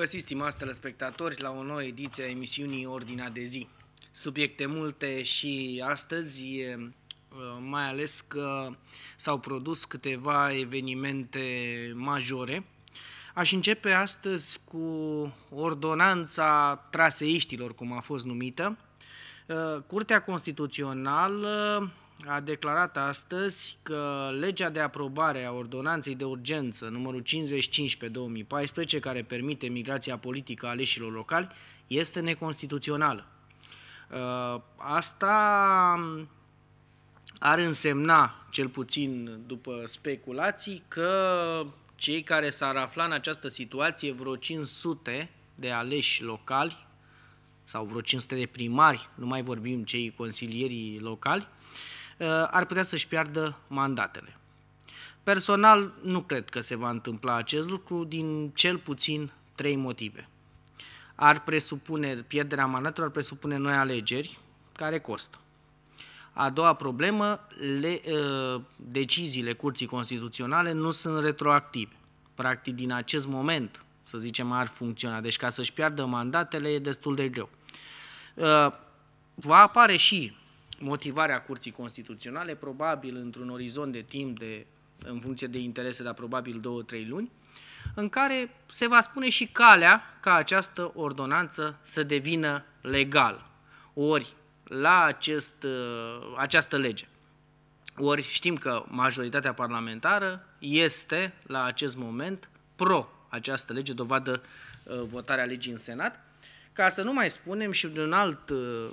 găsit, stimați telespectatori, la o nouă ediție a emisiunii Ordinea de zi. Subiecte multe și astăzi, mai ales că s-au produs câteva evenimente majore. Aș începe astăzi cu ordonanța traseiștilor, cum a fost numită. Curtea Constituțională a declarat astăzi că legea de aprobare a ordonanței de urgență numărul 55 pe 2014, care permite migrația politică a aleșilor locali, este neconstituțională. Uh, asta ar însemna, cel puțin după speculații, că cei care s-ar afla în această situație, vreo 500 de aleși locali sau vreo 500 de primari, nu mai vorbim cei consilierii locali, Uh, ar putea să-și piardă mandatele. Personal, nu cred că se va întâmpla acest lucru din cel puțin trei motive. Ar presupune, pierderea mandatului ar presupune noi alegeri, care costă. A doua problemă, le, uh, deciziile Curții Constituționale nu sunt retroactive. Practic, din acest moment, să zicem, ar funcționa. Deci ca să-și piardă mandatele e destul de greu. Uh, va apare și motivarea Curții Constituționale, probabil într-un orizont de timp de, în funcție de interese, dar probabil 2-3 luni, în care se va spune și calea ca această ordonanță să devină legală, ori la acest, uh, această lege. Ori știm că majoritatea parlamentară este la acest moment pro această lege, dovadă uh, votarea legii în Senat, ca să nu mai spunem și de un alt uh,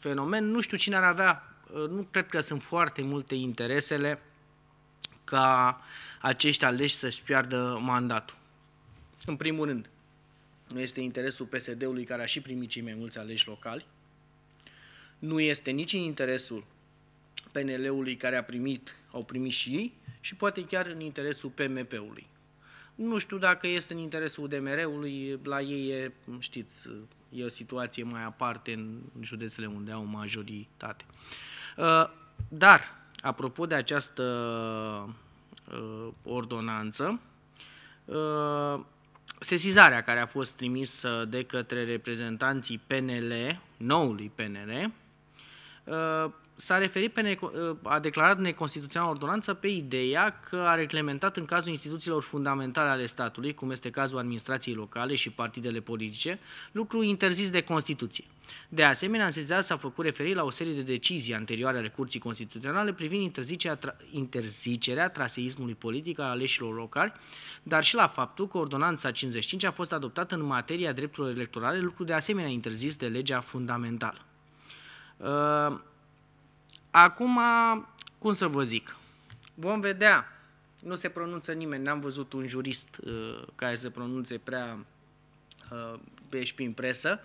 fenomen. Nu știu cine ar avea, uh, nu cred că sunt foarte multe interesele ca acești aleși să-și piardă mandatul. În primul rând, nu este interesul PSD-ului care a și primit cei mai mulți aleși locali, nu este nici în interesul PNL-ului care a primit, au primit și ei și poate chiar în interesul PMP-ului. Nu știu dacă este în interesul UDMR-ului, la ei e, știți, e o situație mai aparte în județele unde au majoritate. Uh, dar, apropo de această uh, ordonanță, uh, sesizarea care a fost trimisă de către reprezentanții PNL, noului PNL, s-a referit pe neco- a declarat neconstituțional ordonanța pe ideea că a reglementat în cazul instituțiilor fundamentale ale statului, cum este cazul administrației locale și partidele politice, lucru interzis de Constituție. De asemenea, în sesizează s-a făcut referire la o serie de decizii anterioare ale Curții Constituționale privind interzicerea, tra- interzicerea traseismului politic al aleșilor locali, dar și la faptul că ordonanța 55 a fost adoptată în materia drepturilor electorale, lucru de asemenea interzis de legea fundamentală. Uh, Acum, cum să vă zic, vom vedea, nu se pronunță nimeni, n-am văzut un jurist uh, care să pronunțe prea uh, pe presă,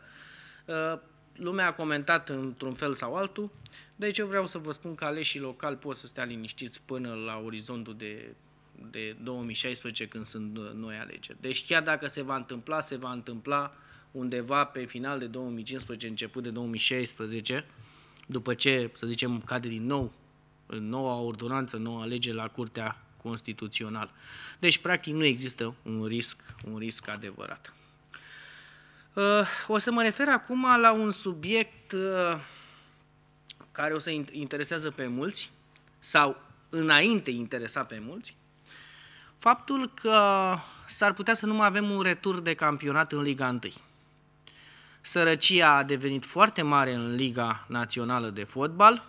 uh, lumea a comentat într-un fel sau altul, deci eu vreau să vă spun că aleșii locali pot să stea liniștiți până la orizontul de, de 2016 când sunt uh, noi alegeri. Deci chiar dacă se va întâmpla, se va întâmpla undeva pe final de 2015, început de 2016, după ce, să zicem, cade din nou noua ordonanță, noua lege la Curtea Constituțională. Deci, practic, nu există un risc, un risc adevărat. Uh, o să mă refer acum la un subiect uh, care o să interesează pe mulți, sau înainte interesa pe mulți, faptul că s-ar putea să nu mai avem un retur de campionat în Liga 1. Sărăcia a devenit foarte mare în Liga Națională de Fotbal.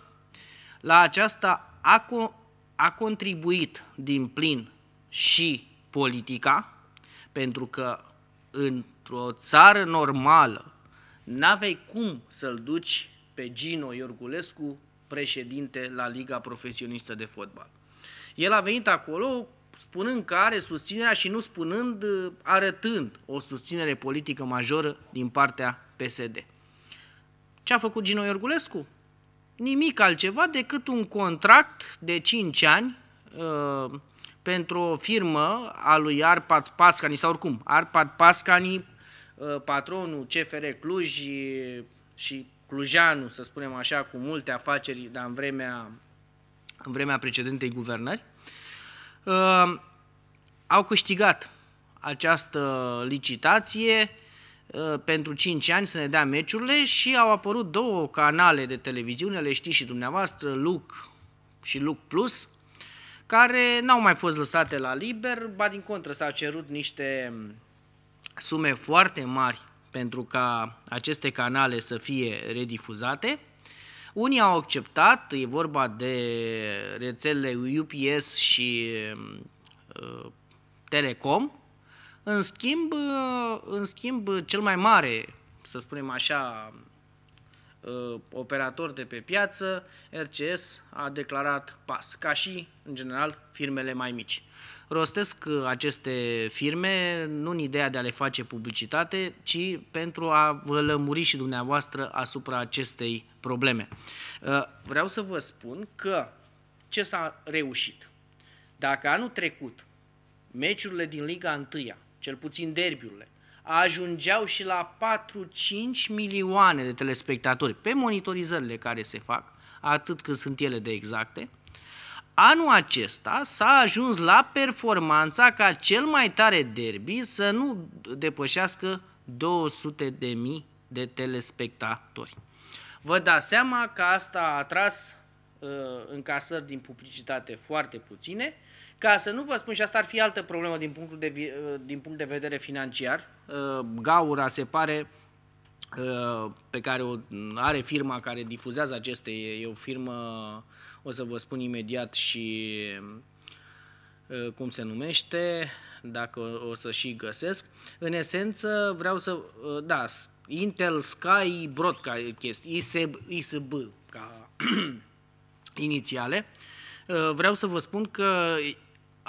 La aceasta a, co- a contribuit din plin și politica, pentru că într-o țară normală n-avei cum să-l duci pe Gino Iorgulescu președinte la Liga Profesionistă de Fotbal. El a venit acolo spunând că are susținerea și nu spunând, uh, arătând o susținere politică majoră din partea PSD. Ce a făcut Gino Iorgulescu? Nimic altceva decât un contract de 5 ani uh, pentru o firmă a lui Arpad Pascani, sau oricum, Arpad Pascani, uh, patronul CFR Cluj și, și clujanul, să spunem așa, cu multe afaceri, dar în vremea, în vremea precedentei guvernări. Uh, uh, au câștigat această licitație ehm, pentru 5 ani să ne dea meciurile și au apărut două canale de televiziune, le știți și dumneavoastră, Luc și Luc Plus, care n-au mai fost lăsate la liber, ba din contră s-au cerut niște ehm, sume foarte mari pentru ca aceste canale să fie redifuzate unii au acceptat, e vorba de rețelele UPS și mm, uh, Telecom. În schimb, uh, în schimb, cel mai mare, să spunem așa, uh, operator de pe piață, RCS, a declarat pas, ca și, în general, firmele mai mici rostesc uh, aceste firme nu în ideea de a le face publicitate, ci pentru a vă lămuri și dumneavoastră asupra acestei probleme. Uh, vreau să vă spun că ce s-a reușit? Dacă anul trecut meciurile din Liga 1, cel puțin derbiurile, ajungeau și la 4-5 milioane de telespectatori pe monitorizările care se fac, atât cât sunt ele de exacte, Anul acesta s-a ajuns la performanța ca cel mai tare derby să nu depășească 200.000 de telespectatori. Vă dați seama că asta a atras uh, încasări din publicitate foarte puține, ca să nu vă spun, și asta ar fi altă problemă din, punctul de, uh, din punct de vedere financiar, uh, gaura se pare uh, pe care o are firma care difuzează aceste, e o firmă o să vă spun imediat și uh, cum se numește, dacă o să și găsesc. În esență vreau să, uh, da, Intel Sky Broadcast, ISB, ISB ca inițiale, uh, vreau să vă spun că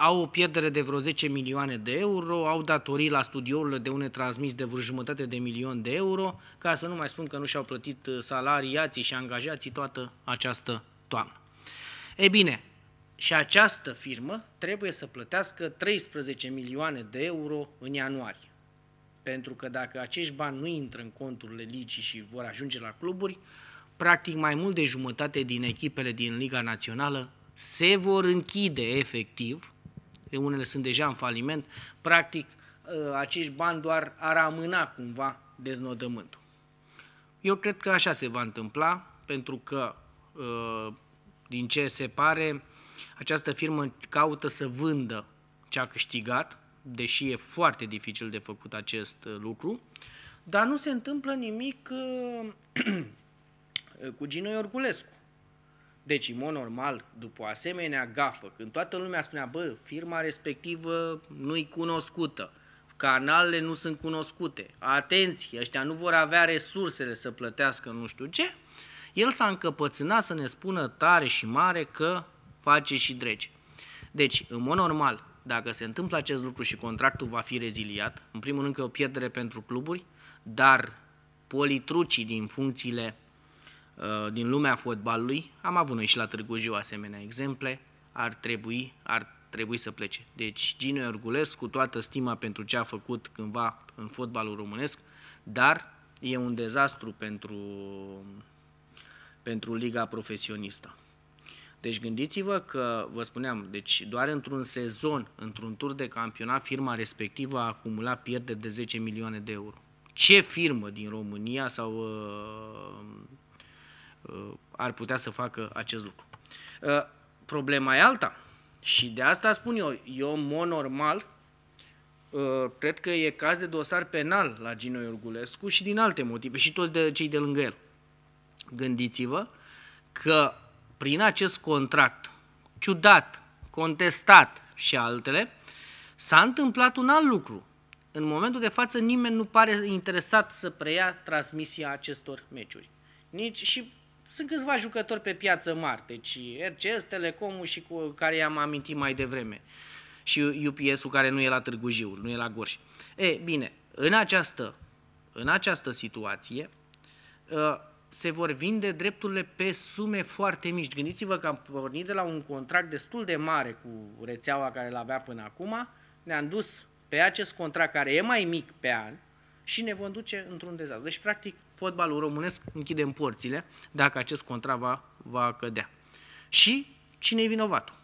au o pierdere de vreo 10 milioane de euro, au datorii la studioul de une transmis de vreo jumătate de milion de euro, ca să nu mai spun că nu și-au plătit salariații și angajații toată această toamnă. E bine, și această firmă trebuie să plătească 13 milioane de euro în ianuarie. Pentru că dacă acești bani nu intră în conturile ligii și vor ajunge la cluburi, practic mai mult de jumătate din echipele din Liga Națională se vor închide efectiv, unele sunt deja în faliment, practic ă, acești bani doar ar amâna cumva deznodământul. Eu cred că așa se va întâmpla, pentru că ă, din ce se pare, această firmă caută să vândă ce a câștigat, deși e foarte dificil de făcut acest uh, lucru, dar nu se întâmplă nimic uh, cu Gino Iorgulescu. Deci, în mod normal, după asemenea gafă, când toată lumea spunea, bă, firma respectivă nu-i cunoscută, canalele nu sunt cunoscute, atenție, ăștia nu vor avea resursele să plătească nu știu ce, el s-a încăpățânat să ne spună tare și mare că face și drege. Deci, în mod normal, dacă se întâmplă acest lucru și contractul va fi reziliat, în primul rând că e o pierdere pentru cluburi, dar politrucii din funcțiile uh, din lumea fotbalului, am avut noi și la Târgu Jiu asemenea exemple, ar trebui, ar trebui să plece. Deci Gino Ergulescu, cu toată stima pentru ce a făcut cândva în fotbalul românesc, dar e un dezastru pentru pentru Liga Profesionistă. Deci gândiți-vă că, vă spuneam, deci doar într-un sezon, într-un tur de campionat, firma respectivă a acumulat pierderi de 10 milioane de euro. Ce firmă din România sau uh, uh, ar putea să facă acest lucru? Uh, problema e alta. Și de asta spun eu, eu, în mod normal, uh, cred că e caz de dosar penal la Gino Iorgulescu și din alte motive, și toți de cei de lângă el. Uh, Gândiți-vă că prin acest contract ciudat, contestat și altele, s-a întâmplat un alt lucru. În momentul de față nimeni nu pare interesat să preia transmisia acestor meciuri. Nici și sunt câțiva jucători pe piață mari, deci RCS, Telecomul și cu care i-am amintit mai devreme și UPS-ul care nu e la Târgu Jiu, nu e la Gorj. E, bine, în această, în această situație, ă, se vor vinde drepturile pe sume foarte mici. Gândiți-vă că am pornit de la un contract destul de mare cu rețeaua care l-avea până acum, ne-am dus pe acest contract care e mai mic pe an și ne vom duce într-un dezastru. Deci, practic, fotbalul românesc închide în porțile dacă acest contract va, va cădea. Și cine e vinovatul?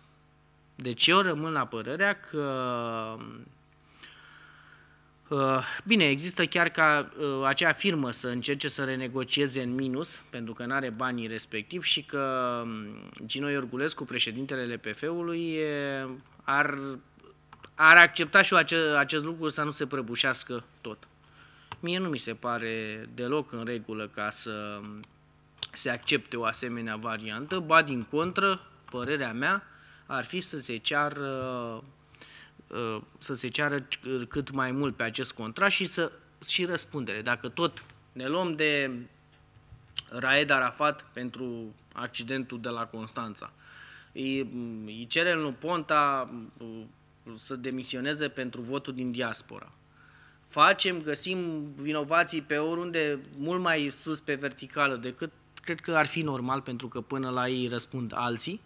Deci eu rămân la părerea că Uh, bine, există chiar ca uh, acea firmă să încerce să renegocieze în minus, pentru că nu are banii respectiv și că um, Gino Iorgulescu, președintele LPF-ului, ar, ar accepta și acest lucru să nu se prăbușească tot. Mie nu mi se pare deloc în regulă ca să um, se accepte o asemenea variantă, ba din contră, părerea mea ar fi să se ceară Uh, să se ceară cât mai mult pe acest contract și, să, și răspundere. Dacă tot ne luăm de Raed Arafat pentru accidentul de la Constanța, îi, cere lui Ponta uh, să demisioneze pentru votul din diaspora. Facem, găsim vinovații pe oriunde, mult mai sus pe verticală decât cred că ar fi normal pentru că până la ei răspund alții.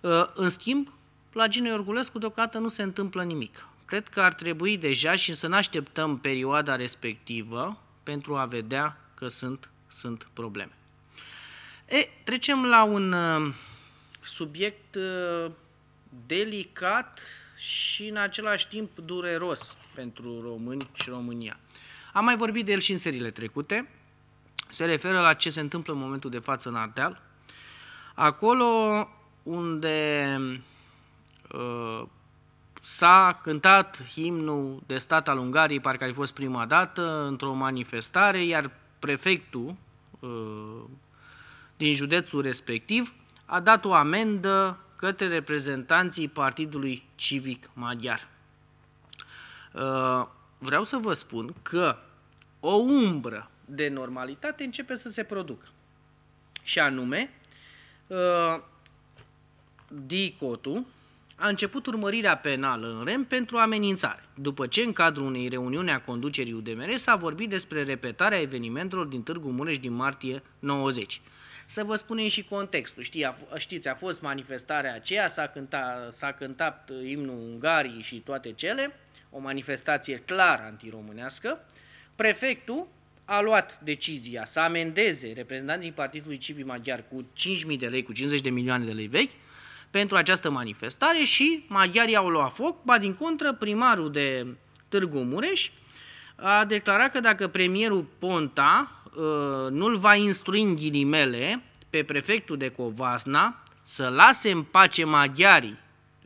Uh, în schimb, la Gine Iorgulescu deocamdată nu se întâmplă nimic. Cred că ar trebui deja și să ne așteptăm perioada respectivă pentru a vedea că sunt, sunt probleme. E, trecem la un uh, subiect uh, delicat și în același timp dureros pentru români și România. Am mai vorbit de el și în seriile trecute. Se referă la ce se întâmplă în momentul de față în Ardeal. Acolo unde Uh, s-a cântat himnul de stat al Ungariei, parcă ar fi fost prima dată, într-o manifestare, iar prefectul uh, din județul respectiv a dat o amendă către reprezentanții Partidului Civic Maghiar. Uh, vreau să vă spun că o umbră de normalitate începe să se producă. Și anume, Dicotul, a început urmărirea penală în REM pentru amenințare, după ce în cadrul unei reuniuni a conducerii UDMR s-a vorbit despre repetarea evenimentelor din Târgu Mureș din martie 90. Să vă spunem și contextul. Știi, a, știți, a fost manifestarea aceea, s-a, cântat, s-a cântat uh, imnul Ungarii și toate cele, o manifestație clar antiromânească. Prefectul a luat decizia să amendeze reprezentanții Partidului Civil Maghiar cu 5.000 de lei, cu 50 de milioane de lei vechi, pentru această manifestare și maghiarii au luat foc, ba din contră primarul de Târgu Mureș a declarat că dacă premierul Ponta uh, nu-l va instrui în ghilimele pe prefectul de Covasna să lase în pace maghiarii,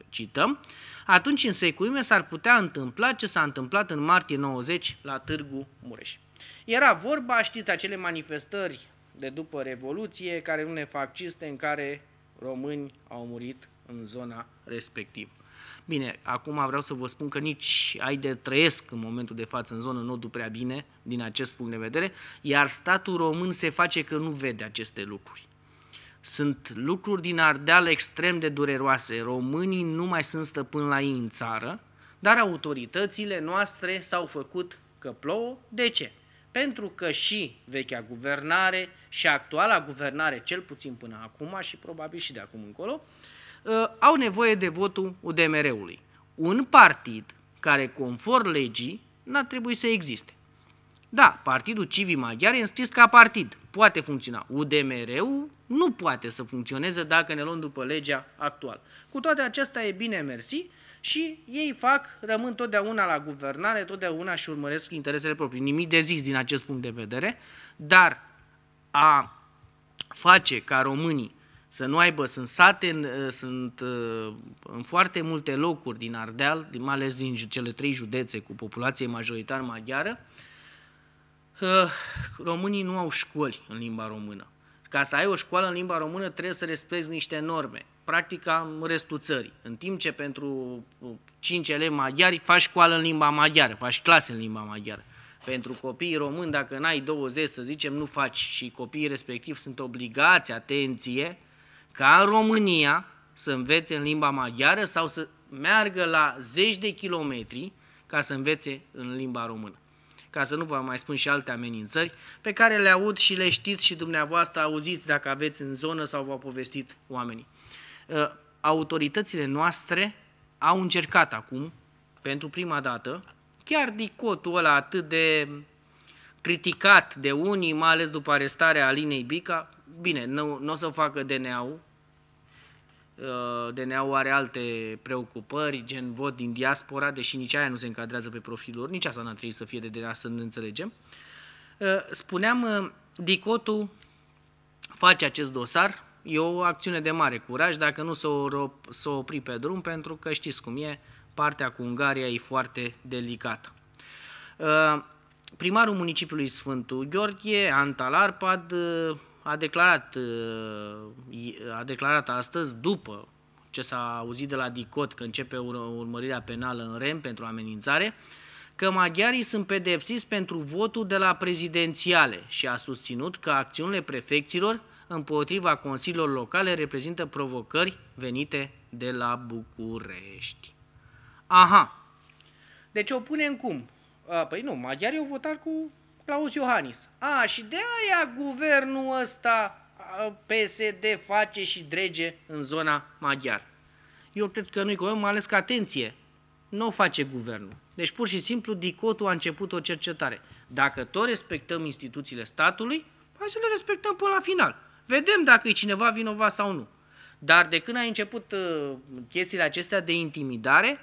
cităm, atunci în secuime s-ar putea întâmpla ce s-a întâmplat în martie 90 la Târgu Mureș. Era vorba, știți, acele manifestări de după Revoluție, care nu ciste, în care români au murit în zona respectivă. Bine, acum vreau să vă spun că nici ai de trăiesc în momentul de față în zonă, nu duc prea bine din acest punct de vedere, iar statul român se face că nu vede aceste lucruri. Sunt lucruri din Ardeal extrem de dureroase. Românii nu mai sunt stăpâni la ei în țară, dar autoritățile noastre s-au făcut că plouă. De ce? Pentru că și vechea guvernare și actuala guvernare, cel puțin până acum și probabil și de acum încolo, ă, au nevoie de votul UDMR-ului. Un partid care, conform legii, n-ar trebui să existe. Da, Partidul Civi Maghiar e înscris ca partid, poate funcționa. UDMR-ul nu poate să funcționeze dacă ne luăm după legea actuală. Cu toate acestea e bine mersi, și ei fac, rămân totdeauna la guvernare, totdeauna și urmăresc interesele proprii. Nimic de zis din acest punct de vedere, dar a face ca românii să nu aibă, sunt sate, ă, sunt ă, în foarte multe locuri din Ardeal, mai ales din cele trei județe cu populație majoritar maghiară, ă, românii nu au școli în limba română. Ca să ai o școală în limba română trebuie să respecti niște norme practic am restul țării. În timp ce pentru 5 uh, elevi maghiari faci școală în limba maghiară, faci clase în limba maghiară. Pentru copiii români, dacă n-ai 20, să zicem, nu faci și copiii respectiv sunt obligați, atenție, ca în România să învețe în limba maghiară sau să meargă la zeci de kilometri ca să învețe în limba română ca să nu vă mai spun și alte amenințări, pe care le aud și le știți și dumneavoastră auziți dacă aveți în zonă sau v-au povestit oamenii. Ă, autoritățile noastre au încercat acum, pentru prima dată, chiar dicotul ăla atât de criticat de unii, mai ales după arestarea Alinei Bica, bine, nu, nu o să facă DNA-ul, ă, DNA-ul are alte preocupări, gen vot din diaspora, deși nici aia nu se încadrează pe profilul lor, nici asta n-ar trebui să fie de DNA, să nu înțelegem. Ă, spuneam, Dicotul face acest dosar, e o acțiune de mare curaj dacă nu să o, să o opri pe drum, pentru că știți cum e, partea cu Ungaria e foarte delicată. Uh, primarul municipiului Sfântul Gheorghe, Antal Arpad, uh, a declarat, uh, a declarat astăzi, după ce s-a auzit de la DICOT că începe urmărirea penală în REM pentru amenințare, că maghiarii sunt pedepsiți pentru votul de la prezidențiale și a susținut că acțiunile prefecților uh, împotriva consiliilor locale reprezintă provocări venite de la București. Aha! Deci o punem cum? A, păi nu, maghiarii au votat cu Claus Iohannis. A, și de aia guvernul ăsta PSD face și drege în zona maghiar. Eu cred că nu-i mai ales că, atenție, nu o face guvernul. Deci pur și simplu Dicotul a început o cercetare. Dacă tot respectăm instituțiile statului, hai să le respectăm până la final. Vedem dacă e cineva vinovat sau nu. Dar de când ai început uh, chestiile acestea de intimidare,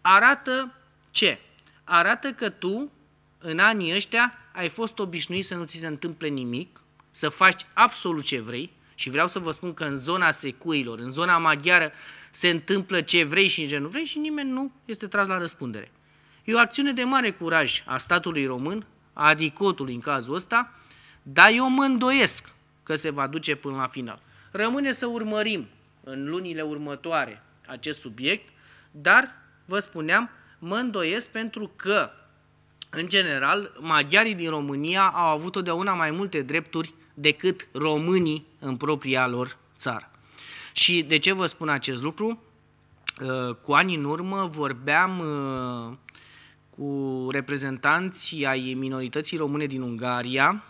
arată ce? Arată că tu, în anii ăștia, ai fost obișnuit să nu ți se întâmple nimic, să faci absolut ce vrei și vreau să vă spun că în zona secuilor, în zona maghiară, se întâmplă ce vrei și ce nu vrei și nimeni nu este tras la răspundere. E o acțiune de mare curaj a statului român, a adicotului în cazul ăsta, dar eu mă îndoiesc că se va duce până la final. Rămâne să urmărim în lunile următoare acest subiect, dar, vă spuneam, mă îndoiesc pentru că, în general, maghiarii din România au avut totdeauna mai multe drepturi decât românii în propria lor țară. Și de ce vă spun acest lucru? Uh, cu ani în urmă vorbeam uh, cu reprezentanții ai minorității române din Ungaria,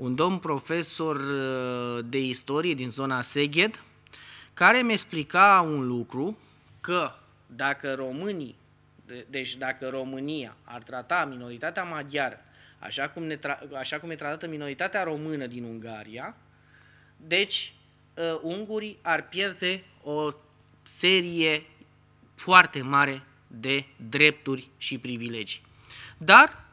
un domn profesor uh, de istorie din zona Seged, care mi explica un lucru, că dacă românii, deci dacă România ar trata minoritatea maghiară așa cum, ne tra- așa cum e tratată minoritatea română din Ungaria, deci uh, ungurii ar pierde o serie foarte mare de drepturi și privilegii. Dar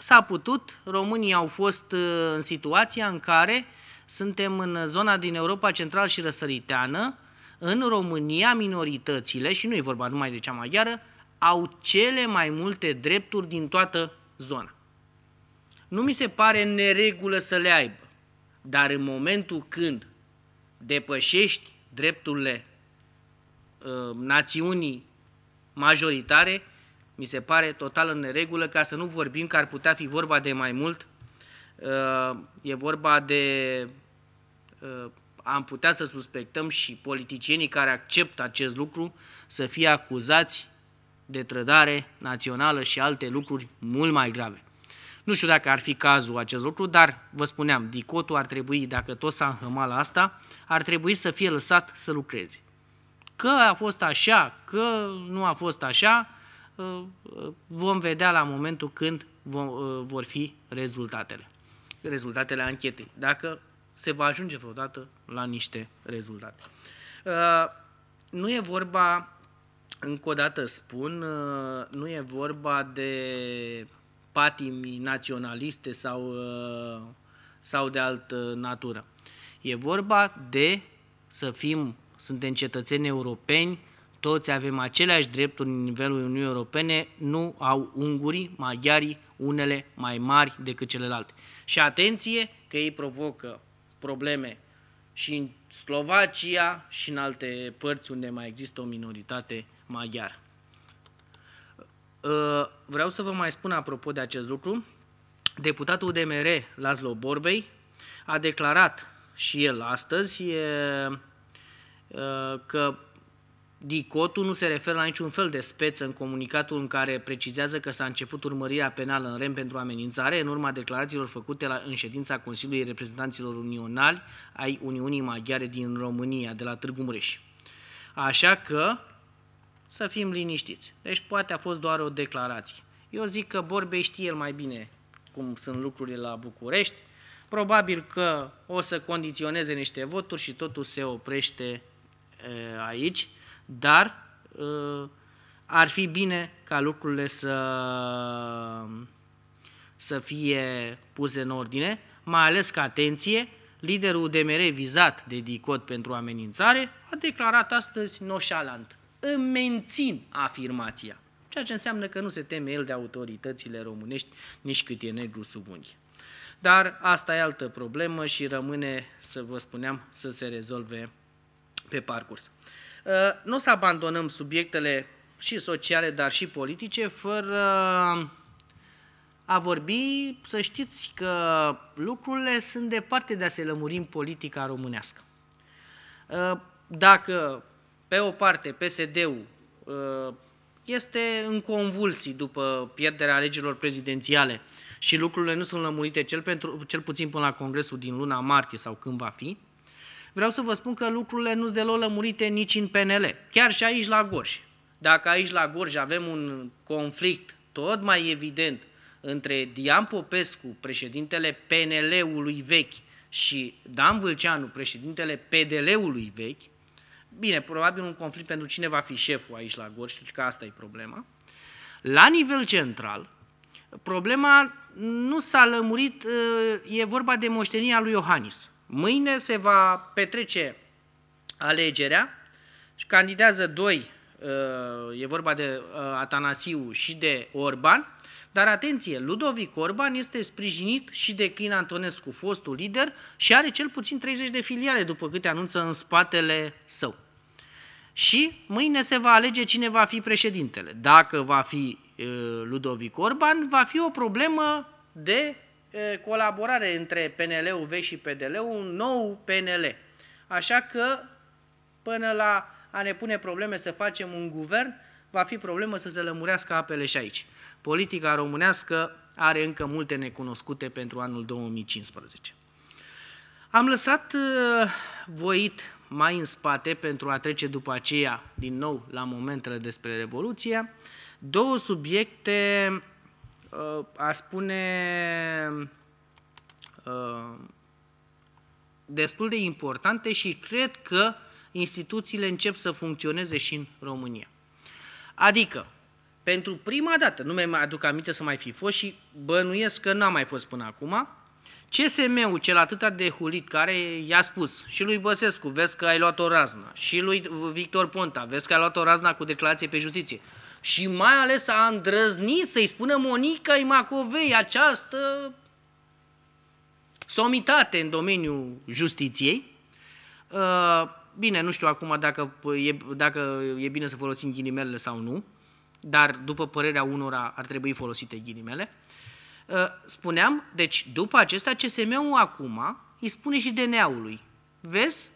S-a putut, românii au fost uh, în situația în care suntem în zona din Europa Central și Răsăriteană, în România minoritățile, și nu e vorba numai de cea maghiară, au cele mai multe drepturi din toată zona. Nu mi se pare neregulă să le aibă, dar în momentul când depășești drepturile uh, națiunii majoritare, mi se pare total în neregulă, ca să nu vorbim că ar putea fi vorba de mai mult. Uh, e vorba de... Uh, am putea să suspectăm și politicienii care acceptă acest lucru să fie acuzați de trădare națională și alte lucruri mult mai grave. Nu știu dacă ar fi cazul acest lucru, dar vă spuneam, dicotul ar trebui, dacă tot s-a înhămat la asta, ar trebui să fie lăsat să lucreze. Că a fost așa, că nu a fost așa, vom vedea la momentul când uh, vor fi rezultatele, rezultatele anchetei, dacă se va ajunge vreodată la niște rezultate. Uh, nu e vorba, încă o dată spun, uh, nu e vorba de patimi naționaliste sau, sau de altă natură. E vorba de să fim, suntem cetățeni europeni, toți avem aceleași drepturi în nivelul Uniunii Europene, nu au ungurii, maghiarii, unele mai mari decât celelalte. Și atenție că ei provocă probleme și în Slovacia și în alte părți unde mai există o minoritate maghiară. Uh, vreau să vă mai spun apropo de acest lucru, deputatul UDMR Laszlo Borbei a declarat și el astăzi uh, că Dicotul nu se referă la niciun fel de speță în comunicatul în care precizează că s-a început urmărirea penală în REM pentru amenințare în urma declarațiilor făcute la, în ședința Consiliului Reprezentanților Unionali ai Uniunii Maghiare din România, de la Târgu Mureș. Așa că să fim liniștiți. Deci poate a fost doar o declarație. Eu zic că Borbei știe el mai bine cum sunt lucrurile la București. Probabil că o să condiționeze niște voturi și totul se oprește e, aici dar ă, ar fi bine ca lucrurile să, să fie puse în ordine, mai ales că, atenție, liderul DMR vizat de DICOT pentru amenințare a declarat astăzi noșalant. Îmi mențin afirmația, ceea ce înseamnă că nu se teme el de autoritățile românești nici cât e negru sub unghi. Dar asta e altă problemă și rămâne, să vă spuneam, să se rezolve pe parcurs. Ă, nu o să abandonăm subiectele și sociale, dar și politice, fără a vorbi, să știți că lucrurile sunt departe de a se lămuri în politica românească. Ă, dacă, pe o parte, PSD-ul ă, este în convulsii după pierderea alegerilor prezidențiale și lucrurile nu sunt lămurite cel, pentru, cel puțin până la congresul din luna martie sau când va fi, vreau să vă spun că lucrurile nu sunt deloc lămurite nici în PNL, chiar și aici la Gorj. Dacă aici la Gorj avem un conflict tot mai evident între Dian Popescu, președintele PNL-ului vechi, și Dan Vâlceanu, președintele PDL-ului vechi, bine, probabil un conflict pentru cine va fi șeful aici la Gorj, că asta e problema, la nivel central, problema nu s-a lămurit, e vorba de moștenia lui Iohannis. Mâine se va petrece alegerea și candidează doi, uh, e vorba de uh, Atanasiu și de Orban, dar atenție, Ludovic Orban este sprijinit și de Clin Antonescu, fostul lider, și are cel puțin 30 de filiale, după câte anunță în spatele său. Și mâine se va alege cine va fi președintele. Dacă va fi uh, Ludovic Orban, va fi o problemă de colaborare între PNL-ul V și PDL-ul, un nou PNL. Așa că, până la a ne pune probleme să facem un guvern, va fi problemă să se lămurească apele și aici. Politica românească are încă multe necunoscute pentru anul 2015. Am lăsat voit mai în spate pentru a trece după aceea din nou la momentele despre Revoluție, două subiecte uh, a spune, uh, destul de importante și cred că instituțiile încep să funcționeze și în România. Adică, pentru prima dată, nu mi aduc aminte să mai fi fost și bănuiesc că n-a mai fost până acum, CSM-ul cel atâta de hulit care i-a spus și lui Băsescu, vezi că ai luat o raznă, și lui Victor Ponta, vezi că ai luat o raznă cu declarație pe justiție, și mai ales a îndrăznit să-i spună Monica Imacovei această somitate în domeniul justiției. Uh, bine, nu știu acum dacă e, dacă e bine să folosim ghinimele sau nu, dar după părerea unora ar trebui folosite ghinimele. Uh, spuneam, deci după acesta CSM-ul acum îi spune și DNA-ului. Vezi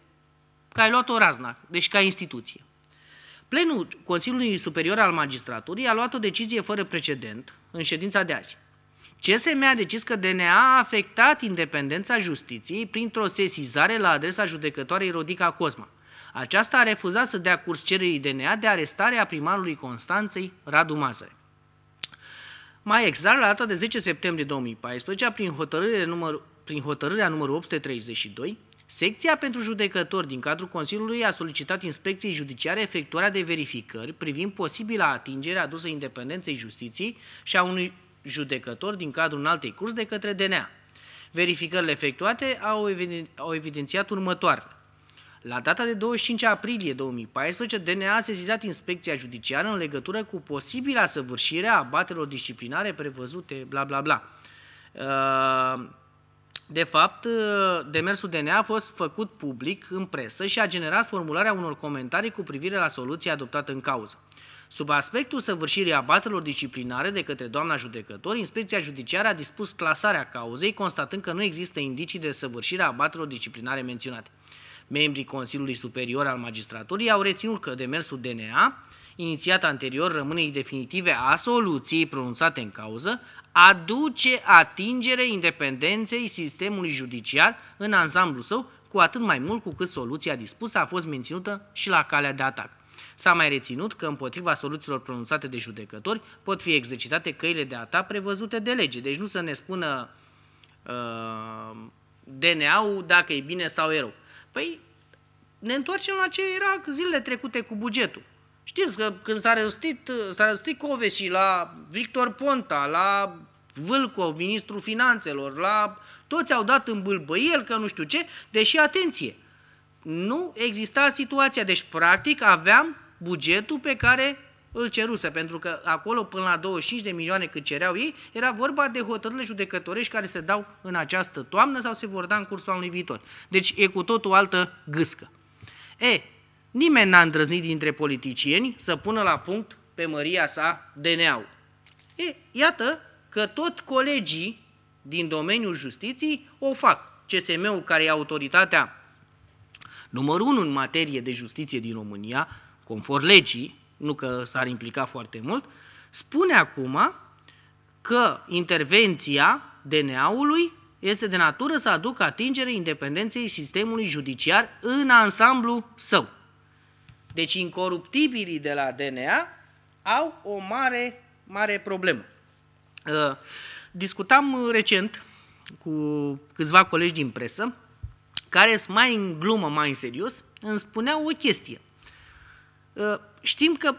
că ai luat o razna, deci ca instituție. Plenul Consiliului Superior al Magistraturii a luat o decizie fără precedent în ședința de azi. CSM a decis că DNA a afectat independența justiției printr-o sesizare la adresa judecătoarei Rodica Cosma. Aceasta a refuzat să dea curs cererii DNA de arestare a primarului Constanței, Radu Mazăre. Mai exact, la data de 10 septembrie 2014, prin hotărâre număr, prin hotărârea numărul 832, Secția pentru judecători din cadrul Consiliului a solicitat inspecției judiciare efectuarea de verificări privind posibila atingere adusă independenței justiției și a unui judecător din cadrul altei curs de către DNA. Verificările efectuate au, eviden au evidențiat următoarele. La data de 25 aprilie 2014, DNA a sesizat inspecția judiciară în legătură cu posibila săvârșire a batelor disciplinare prevăzute, bla bla bla. Uh, de fapt, ă, demersul DNA a fost făcut public în presă și a generat formularea unor comentarii cu privire la soluția adoptată în cauză. Sub aspectul săvârșirii abatelor disciplinare de către doamna judecător, inspecția judiciară a dispus clasarea cauzei, constatând că nu există indicii de săvârșire a abatelor disciplinare menționate. Membrii Consiliului Superior al Magistraturii au reținut că demersul DNA inițiată anterior rămânei definitive a soluției pronunțate în cauză, aduce atingere independenței sistemului judiciar în ansamblu său, cu atât mai mult cu cât soluția dispusă a fost menținută și la calea de atac. S-a mai reținut că împotriva soluțiilor pronunțate de judecători pot fi exercitate căile de atac prevăzute de lege. Deci nu să ne spună uh, DNA-ul dacă e bine sau e rău. Păi ne întoarcem la ce era zilele trecute cu bugetul. Știți că când s-a răstit, s-a răstit Coveși la Victor Ponta, la Vâlcov, ministrul finanțelor, la toți au dat în El că nu știu ce, deși atenție, nu exista situația, deci practic aveam bugetul pe care îl ceruse, pentru că acolo până la 25 de milioane cât cereau ei, era vorba de hotărârile judecătorești care se dau în această toamnă sau se vor da în cursul anului viitor. Deci e cu totul altă gâscă. E, Nimeni n-a îndrăznit dintre politicieni să pună la punct pe măria sa DNA-ul. E, iată că tot colegii din domeniul justiției o fac. CSM-ul, care e autoritatea numărul unu în materie de justiție din România, conform legii, nu că s-ar implica foarte mult, spune acum că intervenția DNA-ului este de natură să aducă atingere independenței sistemului judiciar în ansamblu său. Deci incoruptibilii de la DNA au o mare, mare problemă. Uh, discutam uh, recent cu câțiva colegi din presă care sunt mai în glumă, mai în serios, îmi spuneau o chestie. Uh, știm că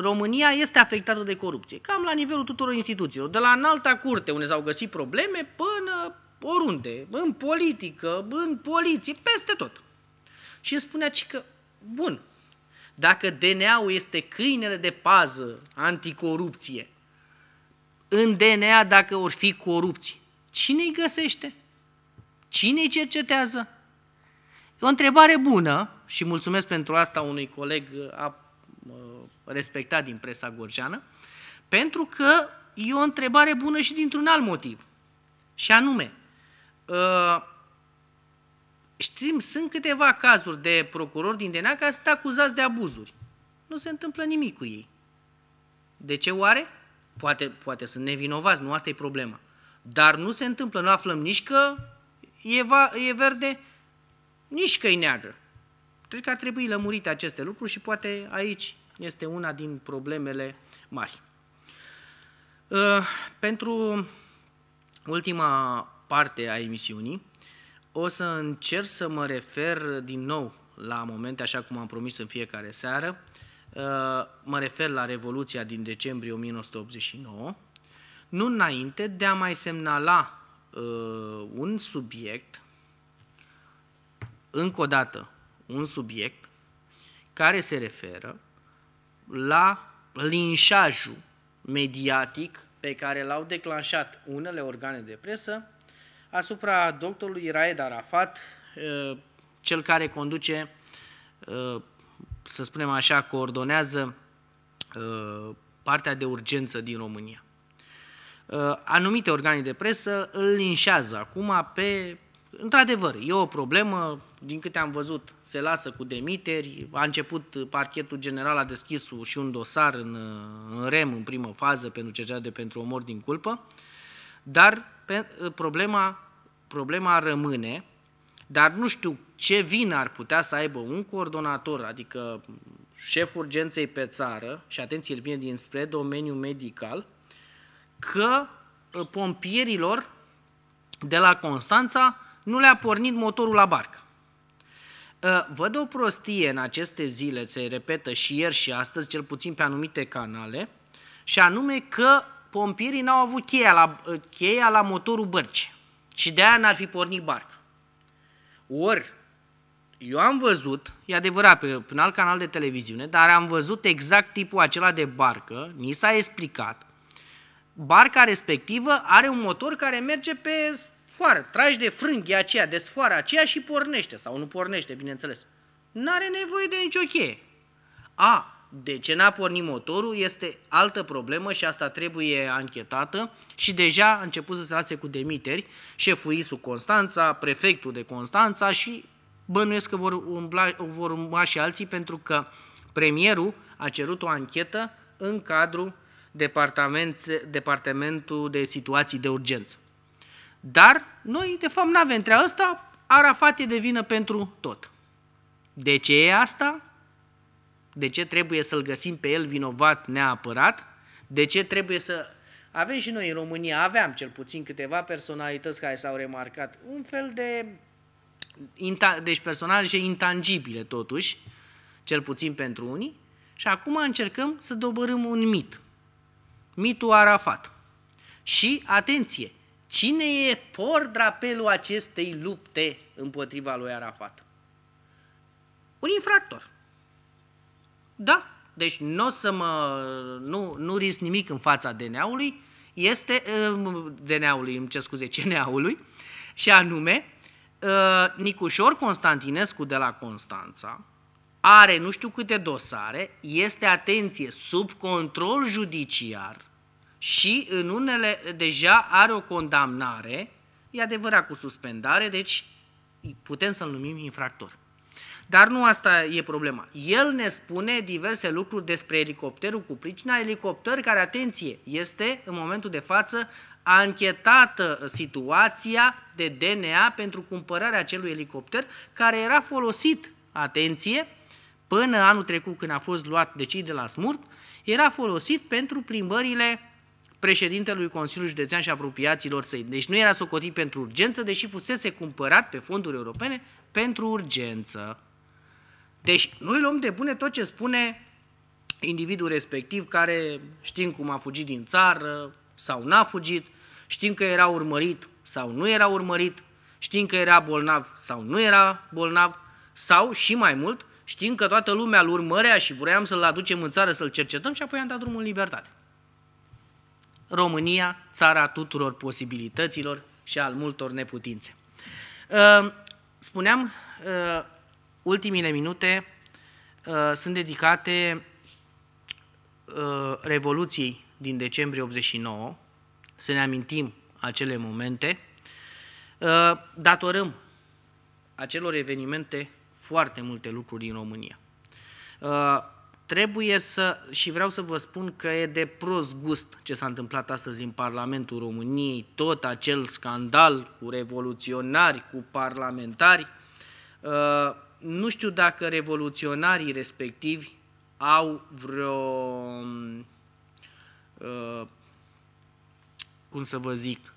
România este afectată de corupție, cam la nivelul tuturor instituțiilor, de la înalta curte unde s-au găsit probleme până oriunde, în politică, în poliție, peste tot. Și îmi spunea că, bun, dacă DNA-ul este câinele de pază anticorupție, în DNA dacă or fi corupți, cine îi găsește? Cine îi cercetează? E o întrebare bună și mulțumesc pentru asta unui coleg a, respectat din presa gorjeană, pentru că e o întrebare bună și dintr-un alt motiv. Și anume, ă, Știm, sunt câteva cazuri de procurori din DNA care sunt acuzați de abuzuri. Nu se întâmplă nimic cu ei. De ce oare? Poate, poate sunt nevinovați, nu asta e problema. Dar nu se întâmplă, nu aflăm nici că e, va, e verde, nici că e neagră. Cred că ar trebui lămurite aceste lucruri și poate aici este una din problemele mari. Uh, pentru ultima parte a emisiunii, o să încerc să mă refer din nou la momente, așa cum am promis în fiecare seară. Uh, mă refer la Revoluția din decembrie 1989, nu înainte de a mai semnala uh, un subiect, încă o dată, un subiect care se referă la linșajul mediatic pe care l-au declanșat unele organe de presă asupra doctorului Raed Arafat, ă, cel care conduce, ă, să spunem așa, coordonează ă, partea de urgență din România. Anumite organe de presă îl linșează acum pe... Într-adevăr, e o problemă, din câte am văzut, se lasă cu demiteri, a început parchetul general, a deschis și un dosar în, în REM, în primă fază, pentru cercetare de pentru omor din culpă. Uh, dar pe, ă, problema, problema rămâne, dar nu știu ce vină ar putea să aibă un coordonator, adică șef urgenței pe țară, și atenție, el vine dinspre domeniul medical, că ă, pompierilor de la Constanța nu le-a pornit motorul la barcă. Ă, văd o prostie în aceste zile, se repetă și ieri și astăzi, cel puțin pe anumite canale, și anume că pompierii n-au avut cheia la, cheia la motorul bărci și de aia n-ar fi pornit barca. Ori, eu am văzut, e adevărat, pe, un alt canal de televiziune, dar am văzut exact tipul acela de barcă, ni s-a explicat, barca respectivă are un motor care merge pe sfoară, tragi de frânghia aceea, de sfoară aceea și pornește, sau nu pornește, bineînțeles. N-are nevoie de nicio cheie. A, de ce n-a pornit motorul este altă problemă și asta trebuie anchetată și deja a început să se lase cu demiteri șeful ISU Constanța, prefectul de Constanța și bănuiesc că vor, umbla, vor urma și alții pentru că premierul a cerut o anchetă în cadrul departament, departamentul de situații de urgență. Dar noi, de fapt, nu avem treaba asta, Arafat e de vină pentru tot. De ce e asta? De ce trebuie să-l găsim pe el vinovat neapărat? De ce trebuie să... Avem și noi în România, aveam cel puțin câteva personalități care s-au remarcat, un fel de... Deci personaje intangibile totuși, cel puțin pentru unii, și acum încercăm să dobărâm un mit. Mitul Arafat. Și, atenție, cine e por drapelul acestei lupte împotriva lui Arafat? Un infractor. Da, deci nu o să mă, nu, nu risc nimic în fața DNA-ului, este uh, DNA-ului, îmi cer scuze, CNA-ului, și anume uh, Nicușor Constantinescu de la Constanța are nu știu câte dosare, este, atenție, sub control judiciar și în unele deja are o condamnare, e adevărat cu suspendare, deci putem să-l numim infractor. Dar nu asta e problema. El ne spune diverse lucruri despre elicopterul cu pricina, elicopter care, atenție, este în momentul de față anchetată situația de DNA pentru cumpărarea acelui elicopter care era folosit, atenție, până anul trecut când a fost luat de cei de la smurt era folosit pentru plimbările președintelui Consiliului Județean și apropiaților săi. Deci nu era socotit pentru urgență, deși fusese cumpărat pe fonduri europene pentru urgență. Deci noi luăm de bune tot ce spune individul respectiv care știm cum a fugit din țară sau n-a fugit, știm că era urmărit sau nu era urmărit, știm că era bolnav sau nu era bolnav, sau și mai mult, știm că toată lumea îl urmărea și vroiam să-l aducem în țară să-l cercetăm și apoi am dat drumul în libertate. România, țara tuturor posibilităților și al multor neputințe. Ă, spuneam, ă, Ultimile minute uh, sunt dedicate uh, Revoluției din decembrie 89, să ne amintim acele momente, uh, datorăm acelor evenimente foarte multe lucruri din România. Uh, trebuie să, și vreau să vă spun că e de prost gust ce s-a întâmplat astăzi în Parlamentul României, tot acel scandal cu revoluționari, cu parlamentari. Uh, nu știu dacă revoluționarii respectivi au vreo, uh, cum să vă zic,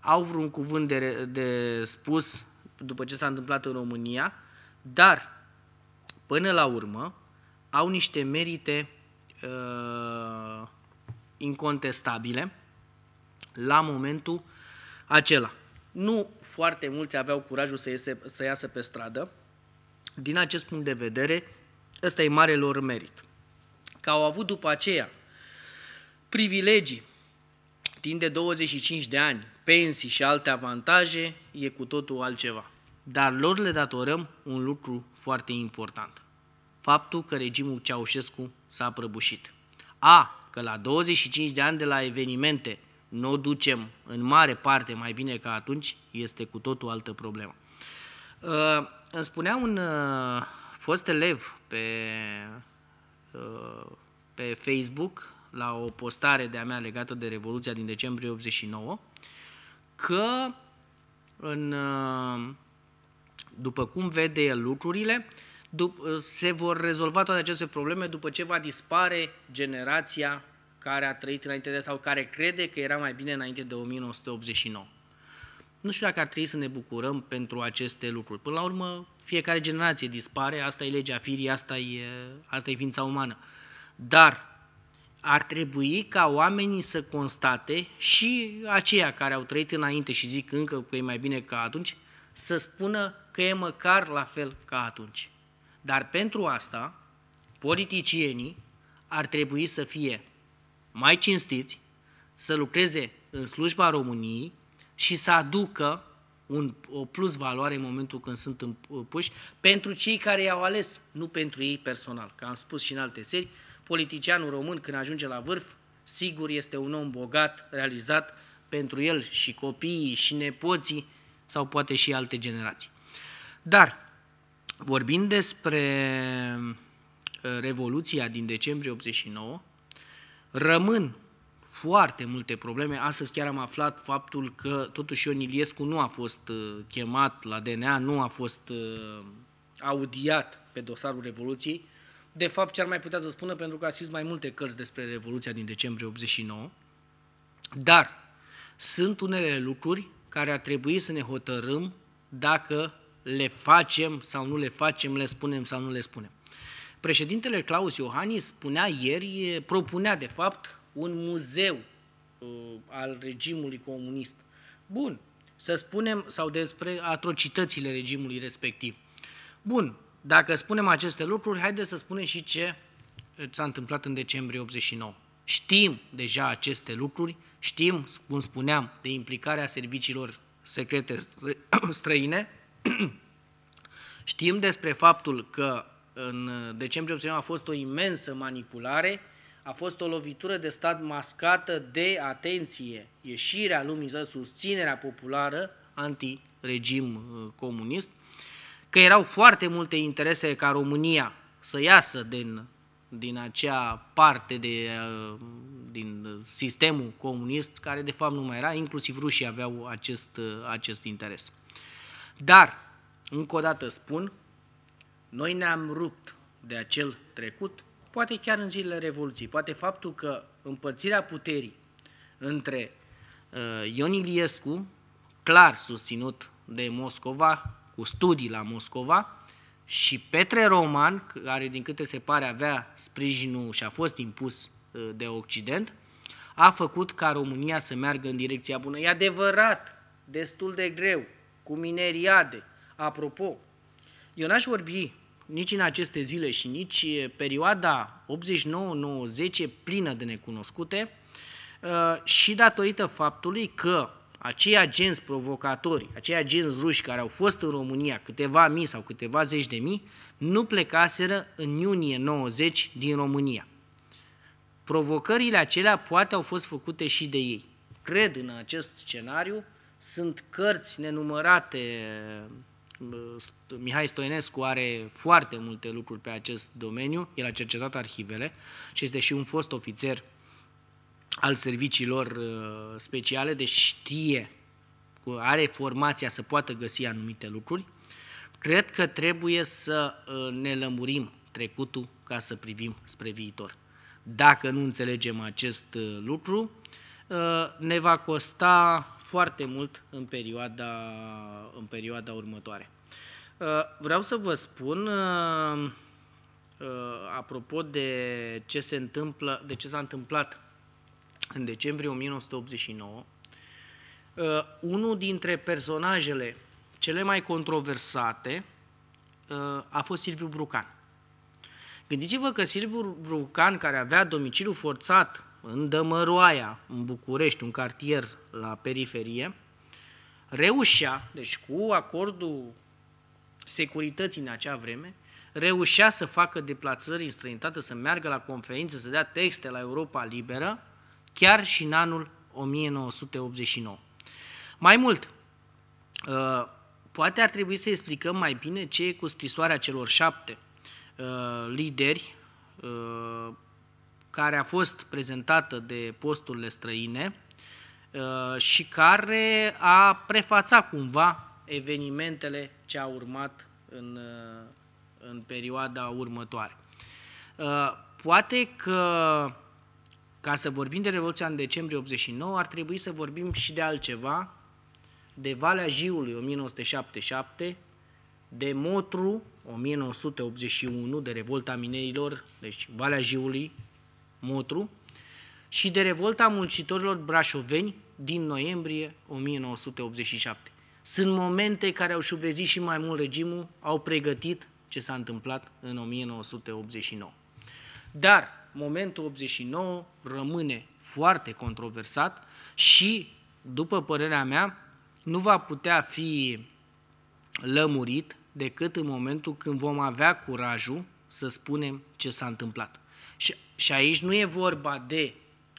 au vreun cuvânt de, de spus după ce s-a întâmplat în România, dar până la urmă au niște merite uh, incontestabile la momentul acela. Nu foarte mulți aveau curajul să, iese, să iasă pe stradă, din acest punct de vedere, ăsta e mare lor merit. Că au avut după aceea privilegii timp de 25 de ani, pensii și alte avantaje, e cu totul altceva. Dar lor le datorăm un lucru foarte important. Faptul că regimul Ceaușescu s-a prăbușit. A, că la 25 de ani de la evenimente nu o ducem în mare parte mai bine ca atunci, este cu totul altă problemă. Uh, îmi spunea un uh, fost elev pe, uh, pe Facebook la o postare de-a mea legată de Revoluția din decembrie 89 că în, uh, după cum vede el lucrurile, dup- uh, se vor rezolva toate aceste probleme după ce va dispare generația care a trăit înainte de sau care crede că era mai bine înainte de 1989 nu știu dacă ar trebui să ne bucurăm pentru aceste lucruri. Până la urmă, fiecare generație dispare, asta e legea firii, asta e, asta e ființa umană. Dar ar trebui ca oamenii să constate și aceia care au trăit înainte și zic încă că e mai bine ca atunci, să spună că e măcar la fel ca atunci. Dar pentru asta, politicienii ar trebui să fie mai cinstiți, să lucreze în slujba României și să aducă un, o plus valoare în momentul când sunt uh, puși pentru cei care i-au ales, nu pentru ei personal. Ca am spus și în alte seri, politicianul român când ajunge la vârf, sigur este un om bogat, realizat pentru el și copiii și nepoții sau poate și alte generații. Dar, vorbind despre uh, Revoluția din decembrie 89, rămân foarte multe probleme. Astăzi chiar am aflat faptul că totuși Ion Iliescu nu a fost uh, chemat la DNA, nu a fost uh, audiat pe dosarul Revoluției. De fapt, ce ar mai putea să spună, pentru că a scris mai multe cărți despre Revoluția din decembrie 89, dar sunt unele lucruri care ar trebui să ne hotărâm dacă le facem sau nu le facem, le spunem sau nu le spunem. Președintele Claus Iohannis spunea ieri, propunea de fapt un muzeu uh, al regimului comunist. Bun, să spunem, sau despre atrocitățile regimului respectiv. Bun, dacă spunem aceste lucruri, haideți să spunem și ce uh, s-a întâmplat în decembrie 89. Știm deja aceste lucruri, știm, cum spuneam, de implicarea serviciilor secrete străine, știm despre faptul că în decembrie 89 a fost o imensă manipulare, a fost o lovitură de stat mascată de, atenție, ieșirea lumii, susținerea populară anti-regim uh, comunist, că erau foarte multe interese ca România să iasă din, din acea parte de, uh, din sistemul comunist, care de fapt nu mai era, inclusiv rușii aveau acest, uh, acest interes. Dar, încă o dată spun, noi ne-am rupt de acel trecut poate chiar în zilele Revoluției, poate faptul că împărțirea puterii între uh, Ion Iliescu, clar susținut de Moscova, cu studii la Moscova, și Petre Roman, care din câte se pare avea sprijinul și a fost impus uh, de Occident, a făcut ca România să meargă în direcția bună. E adevărat, destul de greu, cu mineriade. Apropo, eu n-aș vorbi nici în aceste zile și nici perioada 89-90 plină de necunoscute uh, și datorită faptului că acei agenți provocatori, acei agenți ruși care au fost în România câteva mii sau câteva zeci de mii, nu plecaseră în iunie 90 din România. Provocările acelea poate au fost făcute și de ei. Cred în acest scenariu, sunt cărți nenumărate Mihai Stoinescu are foarte multe lucruri pe acest domeniu, el a cercetat arhivele și este și un fost ofițer al serviciilor uh, speciale, deci știe, are formația să poată găsi anumite lucruri. Cred că trebuie să uh, ne lămurim trecutul ca să privim spre viitor. Dacă nu înțelegem acest uh, lucru, Eh, ne va costa foarte mult în perioada, în perioada următoare. Eh, vreau să vă spun, eh, apropo de ce, se întâmplă, de ce s-a întâmplat în decembrie 1989, unul dintre personajele cele mai controversate a fost Silviu Brucan. Gândiți-vă că Silviu Brucan, care avea domiciliu forțat în Dămăroaia, în București, un cartier la periferie, reușea, deci cu acordul securității în acea vreme, reușea să facă deplasări în străinătate, să meargă la conferințe, să dea texte la Europa Liberă, chiar și în anul 1989. Mai mult, uh, poate ar trebui să explicăm mai bine ce e cu scrisoarea celor șapte uh, lideri uh, care a fost prezentată de posturile străine uh, și care a prefațat cumva evenimentele ce au urmat în, uh, în perioada următoare. Uh, poate că, ca să vorbim de Revoluția în decembrie 89, ar trebui să vorbim și de altceva, de Valea Jiului 1977, de Motru 1981, de Revolta Minerilor, deci Valea Jiului Motru și de revolta muncitorilor brașoveni din noiembrie 1987. Sunt momente care au șubrezit și mai mult regimul, au pregătit ce s-a întâmplat în 1989. Dar momentul 89 rămâne foarte controversat și, după părerea mea, nu va putea fi lămurit decât în momentul când vom avea curajul să spunem ce s-a întâmplat. Și aici nu e vorba de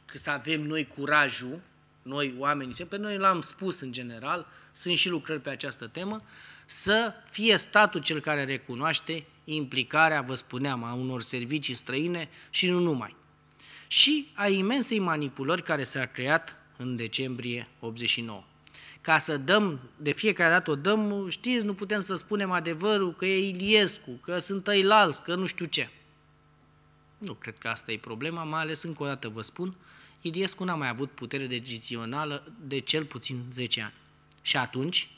că să avem noi curajul, noi oamenii, pe noi l-am spus în general, sunt și lucrări pe această temă, să fie statul cel care recunoaște implicarea, vă spuneam, a unor servicii străine și nu numai. Și a imensei manipulări care s-a creat în decembrie 89. Ca să dăm, de fiecare dată o dăm, știți, nu putem să spunem adevărul că e Iliescu, că sunt ăilalți, că nu știu ce. Nu cred că asta e problema, mai ales încă o dată vă spun, Iliescu n-a mai avut putere decizională de cel puțin 10 ani. Și atunci,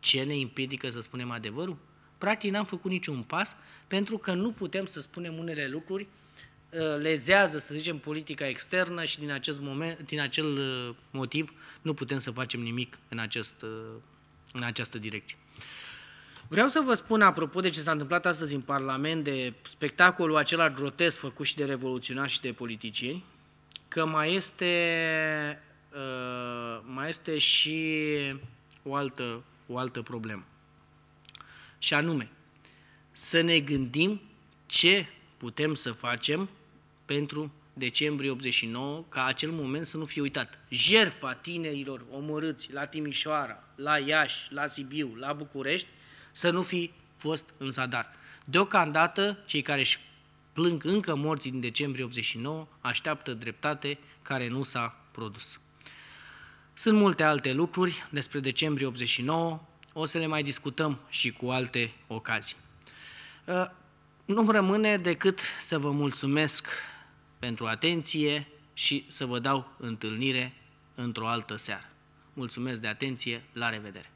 ce ne împiedică să spunem adevărul? Practic n-am făcut niciun pas pentru că nu putem să spunem unele lucruri ă, lezează, să zicem, politica externă și din, acest moment, din acel ă, motiv nu putem să facem nimic în, acest, ă, în această direcție. Vreau să vă spun, apropo de ce s-a întâmplat astăzi în Parlament, de spectacolul acela grotesc făcut și de revoluționari și de politicieni, că mai este, uh, mai este și o altă, o altă problemă. Și anume, să ne gândim ce putem să facem pentru decembrie 89, ca acel moment să nu fie uitat. Jerfa tinerilor omorâți la Timișoara, la Iași, la Sibiu, la București, să nu fi fost în zadar. Deocamdată, cei care își plâng încă morții din decembrie 89 așteaptă dreptate care nu s-a produs. Sunt multe alte lucruri despre decembrie 89, o să le mai discutăm și cu alte ocazii. Ă, nu rămâne decât să vă mulțumesc pentru atenție și să vă dau întâlnire într-o altă seară. Mulțumesc de atenție, la revedere!